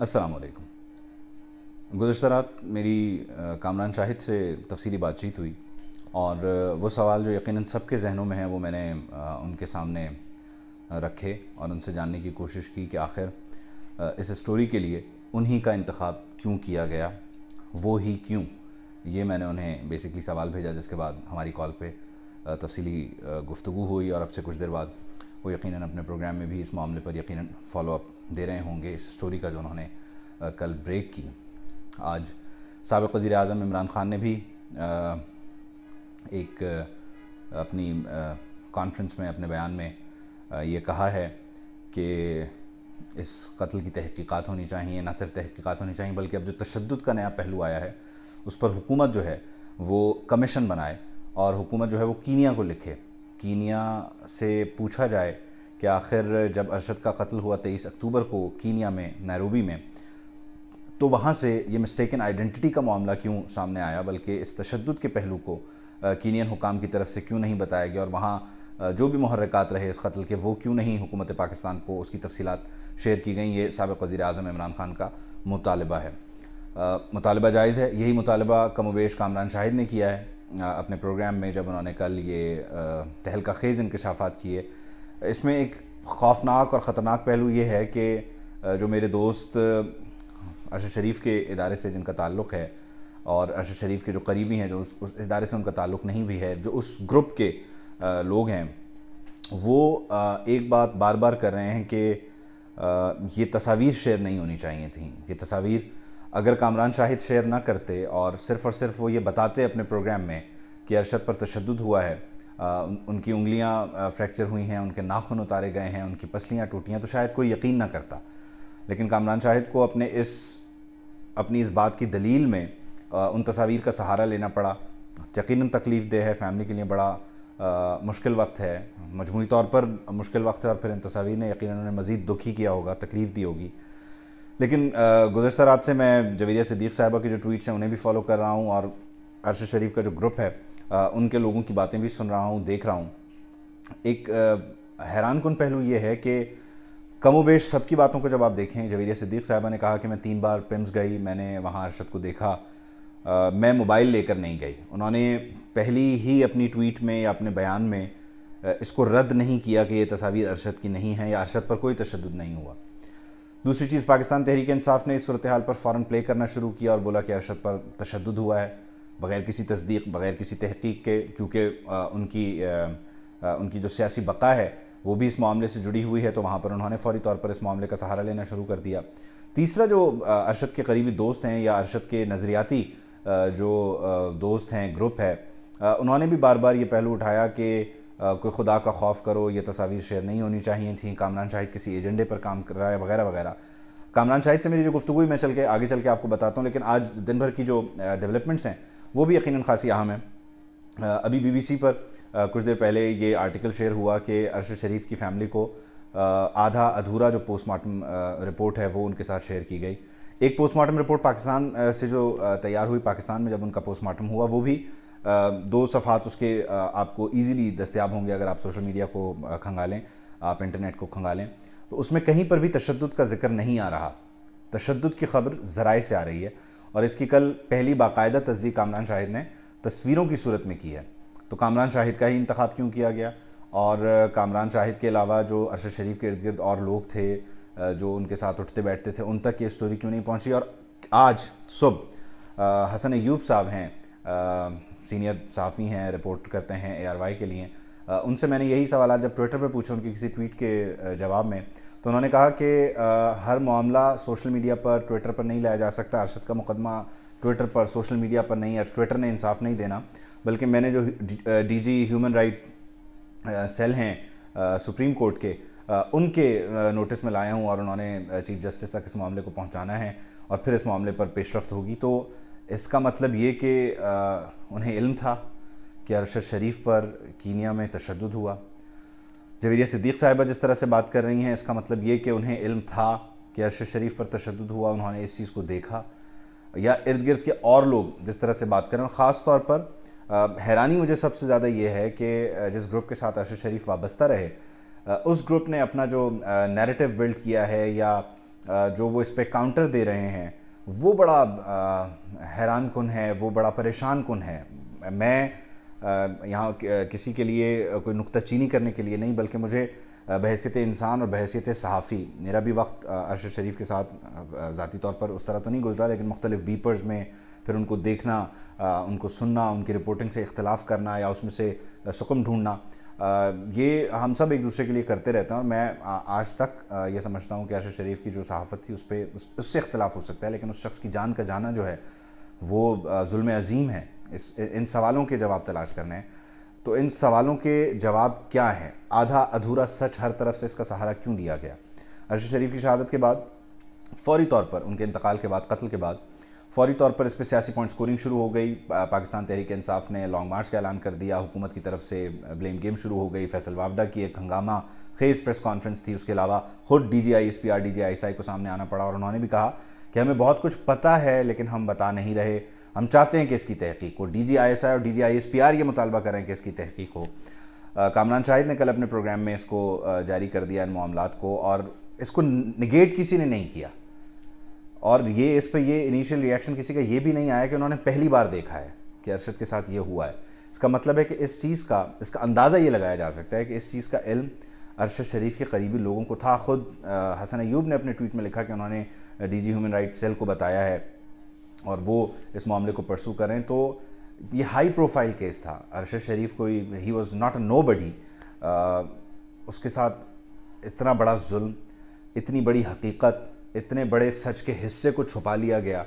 असलकुम गुजशत रात मेरी कामरान शाहिद से तफसीली बातचीत हुई और वो सवाल जो सब सबके जहनों में है वो मैंने उनके सामने रखे और उनसे जानने की कोशिश की कि आखिर इस स्टोरी के लिए उन्हीं का इंतखब क्यों किया गया वो ही क्यों ये मैंने उन्हें बेसिकली सवाल भेजा जिसके बाद हमारी कॉल पे तफसली गुफ्तु हुई और अब से कुछ देर बाद वो यकीनन अपने प्रोग्राम में भी इस मामले पर यकीनन फॉलोअप दे रहे होंगे इस स्टोरी का जो उन्होंने कल ब्रेक की आज सबक वज़ी अजम इमरान ख़ान ने भी एक अपनी कॉन्फ्रेंस में अपने बयान में ये कहा है कि इस कत्ल की तहकीक़ात होनी चाहिए ना सिर्फ तहकीक़ात होनी चाहिए बल्कि अब जो तशद का नया पहलू आया है उस पर हुकूमत जो है वो कमीशन बनाए और हुकूमत जो है वो कीनिया को लिखे कीनिया से पूछा जाए कि आखिर जब अरशद का कत्ल हुआ तेईस अक्टूबर को कीनिया में नैरूबी में तो वहाँ से ये मिस्टेकन आइडेंटिटी का मामला क्यों सामने आया बल्कि इस तशद के पहलू को कीनियन हुकाम की तरफ से क्यों नहीं बताया गया और वहाँ जो भी महरक़ात रहे इस कत्ल के वो क्यों नहीं हुकूमत पाकिस्तान को उसकी तफसीत शेयर की गई ये सबक वज़ी अजम इमरान खान का मुतालबा है मुतालबा जायज़ है यही मुतालबा कमोबेश कामरान शाहिद ने किया है अपने प्रोग्राम में जब उन्होंने कल ये तहलका खेज़ इंकशाफात किए इसमें एक खौफनाक और ख़तरनाक पहलू ये है कि जो मेरे दोस्त अरशद शरीफ के इदारे से जिनका ताल्लुक़ है और अरशद शरीफ के जो करीबी हैं जो उस, उस इदारे से उनका ताल्लुक़ नहीं भी है जो उस ग्रुप के लोग हैं वो एक बात बार बार कर रहे हैं कि ये तस्वीर शेयर नहीं होनी चाहिए थी ये तस्वीर अगर कामरान शाहिद शेयर ना करते और सिर्फ और सिर्फ वो ये बताते अपने प्रोग्राम में कि अरशद पर तशद हुआ है आ, उनकी उंगलियां फ्रैक्चर हुई हैं उनके नाखून उतारे गए हैं उनकी पसलियां टूटी हैं तो शायद कोई यकीन ना करता लेकिन कामरान शाहिद को अपने इस अपनी इस बात की दलील में आ, उन तस्वीर का सहारा लेना पड़ा यकीन तकलीफ़ दे है फैमिली के लिए बड़ा आ, मुश्किल वक्त है मजमूरी तौर पर मुश्किल वक्त है और फिर इन तस्वीर ने यकीन उन्होंने मज़ीद दुखी किया होगा तकलीफ़ दी होगी लेकिन गुजशत रात से मैं जवेरिया सदीक साहबा की जो ट्वीट्स हैं उन्हें भी फॉलो कर रहा हूँ और अरश शरीफ का जो ग्रुप है उनके लोगों की बातें भी सुन रहा हूँ देख रहा हूँ एक हैरान कन पहलू ये है कि कमो बेश सबकी बातों को जब आप देखें जवेरिया सदीक साहबा ने कहा कि मैं तीन बार पिम्स गई मैंने वहाँ अरशद को देखा आ, मैं मोबाइल लेकर नहीं गई उन्होंने पहली ही अपनी ट्वीट में या अपने बयान में इसको रद्द नहीं किया कि ये तस्वीर अरशद की नहीं है या अरशद पर कोई तशद नहीं हुआ दूसरी चीज़ पाकिस्तान तहरीक इंसाफ ने इस सूरत हाल पर फ़ौर प्ले करना शुरू किया और बोला कि अरशद पर तशद हुआ है बग़ैर किसी तस्दीक बग़ैर किसी तहकीक के क्योंकि उनकी आ, उनकी जो सियासी बका है वो भी इस मामले से जुड़ी हुई है तो वहाँ पर उन्होंने फौरी तौर पर इस मामले का सहारा लेना शुरू कर दिया तीसरा जो अरशद के करीबी दोस्त हैं या अरशद के नज़रियाती जो दोस्त हैं ग्रुप है उन्होंने भी बार बार ये पहलू उठाया कि कोई खुदा का खौफ करो ये तस्वीर शेयर नहीं होनी चाहिए थी कामरान शाहिद किसी एजेंडे पर काम कर रहा है वगैरह वगैरह कामरान शाहिद से मेरी जो गुफ्तु हुई मैं चल के आगे चल के आपको बताता हूँ लेकिन आज दिन भर की जो डेवलपमेंट्स हैं वो भी यकीन खासी अहम है अभी बीबीसी पर कुछ देर पहले ये आर्टिकल शेयर हुआ कि अरशद शरीफ की फैमिली को आधा अधूरा जो पोस्टमार्टम रिपोर्ट है वो उनके साथ शेयर की गई एक पोस्टमार्टम रिपोर्ट पाकिस्तान से जो तैयार हुई पाकिस्तान में जब उनका पोस्टमार्टम हुआ वो भी दो सफ़ात उसके आपको ईजिली दस्तियाब होंगे अगर आप सोशल मीडिया को खंगालें आप इंटरनेट को खंगालें तो उसमें कहीं पर भी तशद का जिक्र नहीं आ रहा तशद की खबर ज़राए से आ रही है और इसकी कल पहली बाकायदा तस्दीक कामरान शाहिद ने तस्वीरों की सूरत में की है तो कामरान शाहिद का ही इंतखा क्यों किया गया और कामरान शाहिद के अलावा जो अरशद शरीफ के इर्द गिर्द और लोग थे जो उनके साथ उठते बैठते थे उन तक ये स्टोरी क्यों नहीं पहुंची और आज सुबह हसन यूब साहब हैं सीनियर साफ़ी हैं रिपोर्ट करते हैं ए के लिए उनसे मैंने यही सवाल जब ट्विटर पर पूछे उनकी किसी ट्वीट के जवाब में तो उन्होंने कहा कि हर मामला सोशल मीडिया पर ट्विटर पर नहीं लाया जा सकता अरशद का मुकदमा ट्विटर पर सोशल मीडिया पर नहीं ट्विटर ने इंसाफ नहीं देना बल्कि मैंने जो डीजी ह्यूमन राइट सेल हैं सुप्रीम कोर्ट के उनके नोटिस में लाया हूँ और उन्होंने चीफ जस्टिस तक इस मामले को पहुँचाना है और फिर इस मामले पर पेशरफ होगी तो इसका मतलब ये कि उन्हें इल्म था कि अरशद शरीफ पर कीनिया में तशद हुआ जवेरिया सिद्दीक साहिबा जिस तरह से बात कर रही हैं इसका मतलब ये कि उन्हें इल्म था कि अरशद शरीफ पर तशद हुआ उन्होंने इस चीज़ को देखा या इर्द गिर्द के और लोग जिस तरह से बात कर रहे हैं ख़ास तौर पर आ, हैरानी मुझे सबसे ज़्यादा ये है कि जिस ग्रुप के साथ अरशद शरीफ वाबस्ता रहे आ, उस ग्रुप ने अपना जो नैरेटिव बिल्ड किया है या आ, जो वो इस पर काउंटर दे रहे हैं वो बड़ा हैरान कन है वो बड़ा परेशान कन है मैं यहाँ किसी के लिए कोई नुकता चीनी करने के लिए नहीं बल्कि मुझे बहसीत इंसान और बहसीत सहाफ़ी मेरा भी वक्त अरशद शरीफ के साथ ज़ाती तौर पर उस तरह तो नहीं गुजरा लेकिन मुख्तलिफ बीपर्स में फिर उनको देखना उनको सुनना उनकी रिपोर्टिंग से इख्तलाफ करना या उसमें से सुकम ढूंढना ये हम सब एक दूसरे के लिए करते रहते हैं और मैं आज तक ये समझता हूँ कि अरशद शरीफ की जो सहाफ़त थी उस पर उससे इख्तलाफ हो सकता है लेकिन उस शख्स की जान का जाना जो है वो जुल्म अजीम है इस इन सवालों के जवाब तलाश करने हैं तो इन सवालों के जवाब क्या हैं आधा अधूरा सच हर तरफ से इसका सहारा क्यों लिया गया अरशद शरीफ की शहादत के बाद फौरी तौर पर उनके इंतकाल के बाद कत्ल के बाद फौरी तौर पर इस पर सियासी पॉइंट स्कोरिंग शुरू हो गई पाकिस्तान तहरीक इंसाफ ने लॉन्ग मार्च का ऐलान कर दिया हुकूमत की तरफ से ब्लेम गेम शुरू हो गई फैसल वावडा की एक हंगामा खेज प्रेस कॉन्फ्रेंस थी उसके अलावा खुद D G I S P R D G I S I को सामने आना पड़ा और उन्होंने भी कहा कि हमें बहुत कुछ पता है लेकिन हम बता नहीं रहे हम चाहते हैं कि इसकी तहकीक हो D G I S I और D G I S P R ये मुतालबा करें कि इसकी तहकीक हो कामरान शाहिद ने कल अपने प्रोग्राम में इसको जारी कर दिया इन मामला को और इसको निगेट किसी ने नहीं किया और ये इस पर ये इनिशियल रिएक्शन किसी का ये भी नहीं आया कि उन्होंने पहली बार देखा है कि अरशद के साथ ये हुआ है इसका मतलब है कि इस चीज़ का इसका अंदाज़ा ये लगाया जा सकता है कि इस चीज़ का इल्म अरशद शरीफ के करीबी लोगों को था ख़ुद हसन ऐब ने अपने ट्वीट में लिखा कि उन्होंने जी ह्यूमन राइट सेल को बताया है और वो इस मामले को परसू करें तो ये हाई प्रोफाइल केस था अरशद शरीफ कोई he was not a nobody उसके साथ इतना बड़ा जुल्म इतनी बड़ी हकीकत इतने बड़े सच के हिस्से को छुपा लिया गया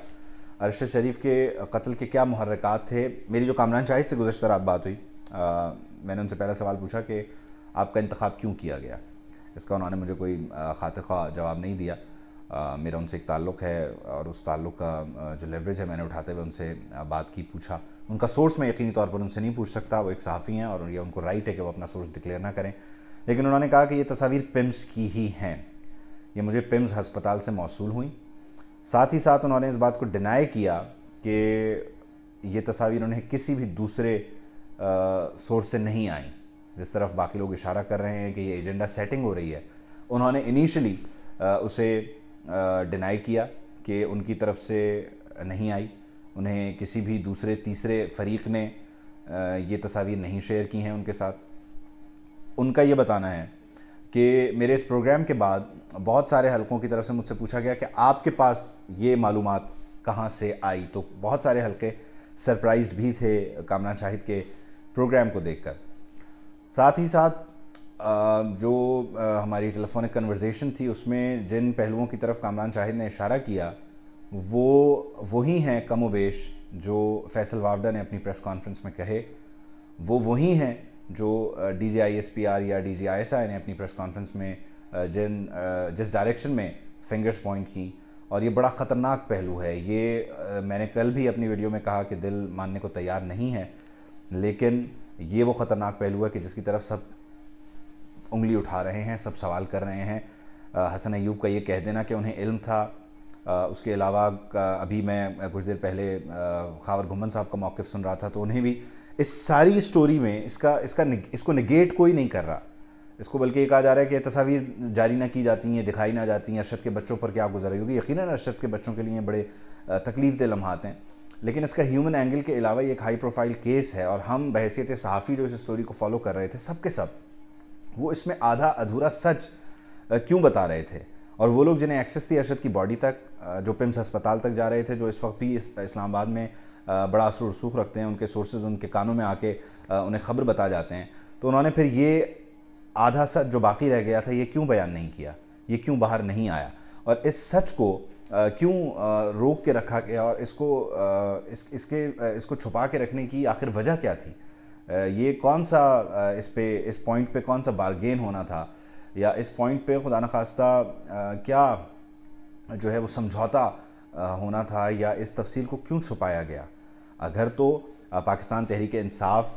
अरशद शरीफ के कत्ल के क्या महरक़ात थे मेरी जो कामरान शाहिद से गुजशत रात बात हुई आ, मैंने उनसे पहला सवाल पूछा कि आपका इंतखब क्यों किया गया इसका उन्होंने मुझे कोई खातिर खा जवाब नहीं दिया आ, मेरा उनसे एक ताल्लुक़ है और उस ताल्लुक़ का जो लेवरेज है मैंने उठाते हुए उनसे बात की पूछा उनका सोर्स मैं यकीनी तौर पर उनसे नहीं पूछ सकता वो एक सहाफ़ी हैं और ये उनको राइट है कि वो अपना सोर्स डिक्लेयर ना करें लेकिन उन्होंने कहा कि ये तस्वीर पिम्स की ही हैं ये मुझे पिम्स हस्पताल से मौसू हुई साथ ही साथ उन्होंने इस बात को डिनाई किया कि ये तस्वीर उन्हें किसी भी दूसरे सोर्स से नहीं आई जिस तरफ बाकी लोग इशारा कर रहे हैं कि ये एजेंडा सेटिंग हो रही है उन्होंने इनिशली उसे डिनाई किया कि उनकी तरफ से नहीं आई उन्हें किसी भी दूसरे तीसरे फरीक ने ये तस्वीर नहीं शेयर की हैं उनके साथ उनका ये बताना है कि मेरे इस प्रोग्राम के बाद बहुत सारे हलकों की तरफ से मुझसे पूछा गया कि आपके पास ये मालूम कहाँ से आई तो बहुत सारे हलके सरप्राइज भी थे कामरान शाहिद के प्रोग्राम को कर साथ ही साथ जो हमारी टेलीफोनिक कन्वर्जेशन थी उसमें जिन पहलुओं की तरफ कामरान शाहिद ने इशारा किया वो वही हैं कमोबेश जो फैसल वावडा ने अपनी प्रेस कॉन्फ्रेंस में कहे वो वही हैं जो D G I S P R या D G I S I ने अपनी प्रेस कॉन्फ्रेंस में जिन जिस डायरेक्शन में फिंगर्स पॉइंट की और ये बड़ा ख़तरनाक पहलू है ये मैंने कल भी अपनी वीडियो में कहा कि दिल मानने को तैयार नहीं है लेकिन ये वो ख़तरनाक पहलू है कि जिसकी तरफ सब उंगली उठा रहे हैं सब सवाल कर रहे हैं हसन ऐब का ये कह देना कि उन्हें इल्म था आ, उसके अलावा अभी मैं कुछ देर पहले खावर घुमन साहब का मौक़ सुन रहा था तो उन्हें भी इस सारी स्टोरी में इसका इसका इसको निगेट कोई नहीं कर रहा इसको बल्कि कहा जा रहा है कि तस्वीर जारी ना की जाती हैं दिखाई ना जाती हैं अरशद के बच्चों पर क्या गुजर रही होगी यकीन अरशद के बच्चों के लिए बड़े तकलीफ दे लम्हात हैं लेकिन इसका ह्यूमन एंगल के अलावा ये एक हाई प्रोफाइल केस है और हम बहसीत सहाफ़ी जो इस स्टोरी को फॉलो कर रहे थे सब के सब वो इसमें आधा अधूरा सच क्यों बता रहे थे और वो लोग जिन्हें एक्सेस थी अरशद की बॉडी तक जो पिम्स अस्पताल तक जा रहे थे जो इस वक्त भी इस्लामाबाद में बड़ा असर रसूख रखते हैं उनके सोर्सेज उनके कानों में आके उन्हें खबर बता जाते हैं तो उन्होंने फिर ये आधा सच जो बाकी रह गया था ये क्यों बयान नहीं किया ये क्यों बाहर नहीं आया और इस सच को क्यों रोक के रखा गया और इसको इस इसके इसको छुपा के रखने की आखिर वजह क्या थी ये कौन सा इस पे इस पॉइंट पे कौन सा बारगेन होना था या इस पॉइंट पे खुदा न खास्ता क्या जो है वो समझौता होना था या इस तफसील को क्यों छुपाया गया अगर तो पाकिस्तान तहरीक इंसाफ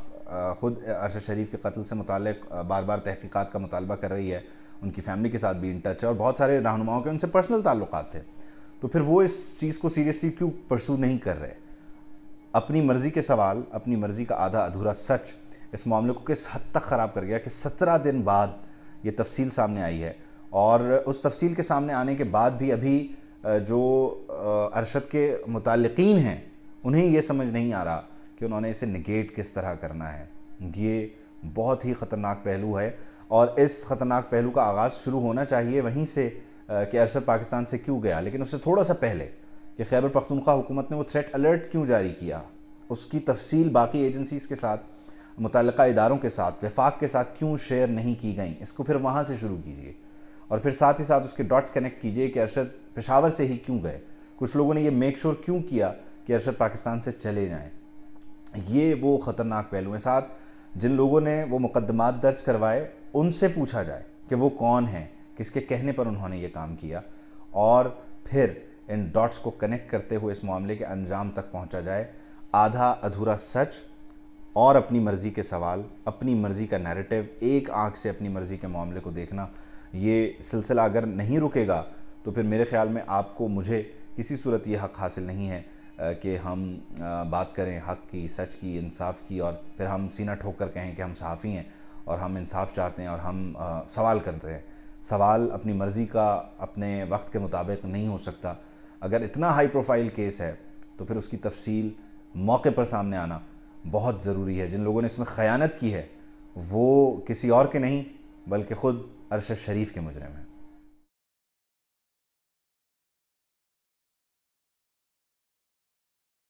ख़ुद अरशद शरीफ के कत्ल से मुतल बार बार तहकीक़ात का मुतालबा कर रही है उनकी फैमिली के साथ भी इन टच है और बहुत सारे रहनुमाओं के उनसे पर्सनल ताल्लुक थे तो फिर वो इस चीज़ को सीरियसली क्यों परसू नहीं कर रहे अपनी मर्ज़ी के सवाल अपनी मर्ज़ी का आधा अधूरा सच इस मामले को किस हद तक ख़राब कर गया कि सत्रह दिन बाद ये तफसील सामने आई है और उस तफसील के सामने आने के बाद भी अभी जो अरशद के मुतालिकीन हैं उन्हें ये समझ नहीं आ रहा कि उन्होंने इसे निगेट किस तरह करना है ये बहुत ही ख़तरनाक पहलू है और इस ख़तरनाक पहलू का आगाज़ शुरू होना चाहिए वहीं से कि अरशद पाकिस्तान से क्यों गया लेकिन उससे थोड़ा सा पहले कि खैबर पख्तूनख्वा हुकूमत ने वो थ्रेट अलर्ट क्यों जारी किया उसकी तफसील बाकी एजेंसीज़ के साथ मुतल इदारों के साथ वफाक के साथ क्यों शेयर नहीं की गई इसको फिर वहाँ से शुरू कीजिए और फिर साथ ही साथ उसके डॉट्स कनेक्ट कीजिए कि अरशद पेशावर से ही क्यों गए कुछ लोगों ने ये मेक श्योर sure क्यों किया कि अरशद पाकिस्तान से चले जाएँ ये वो ख़तरनाक पहलू हैं साथ जिन लोगों ने वो मुकदमात दर्ज करवाए उनसे पूछा जाए कि वो कौन हैं किसके कहने पर उन्होंने ये काम किया और फिर इन डॉट्स को कनेक्ट करते हुए इस मामले के अंजाम तक पहुंचा जाए आधा अधूरा सच और अपनी मर्ज़ी के सवाल अपनी मर्ज़ी का नैरेटिव एक आंख से अपनी मर्ज़ी के मामले को देखना ये सिलसिला अगर नहीं रुकेगा तो फिर मेरे ख्याल में आपको मुझे किसी सूरत ये हक़ हासिल नहीं है कि हम बात करें हक़ की सच की इंसाफ की और फिर हम सीना ठोक कर कहें कि हम सहाफ़ी हैं और हम इंसाफ चाहते हैं और हम सवाल करते हैं सवाल अपनी मर्ज़ी का अपने वक्त के मुताबिक नहीं हो सकता अगर इतना हाई प्रोफाइल केस है तो फिर उसकी तफसील मौके पर सामने आना बहुत ज़रूरी है जिन लोगों ने इसमें ख़यानत की है वो किसी और के नहीं बल्कि ख़ुद अरशद शरीफ के मुजरम हैं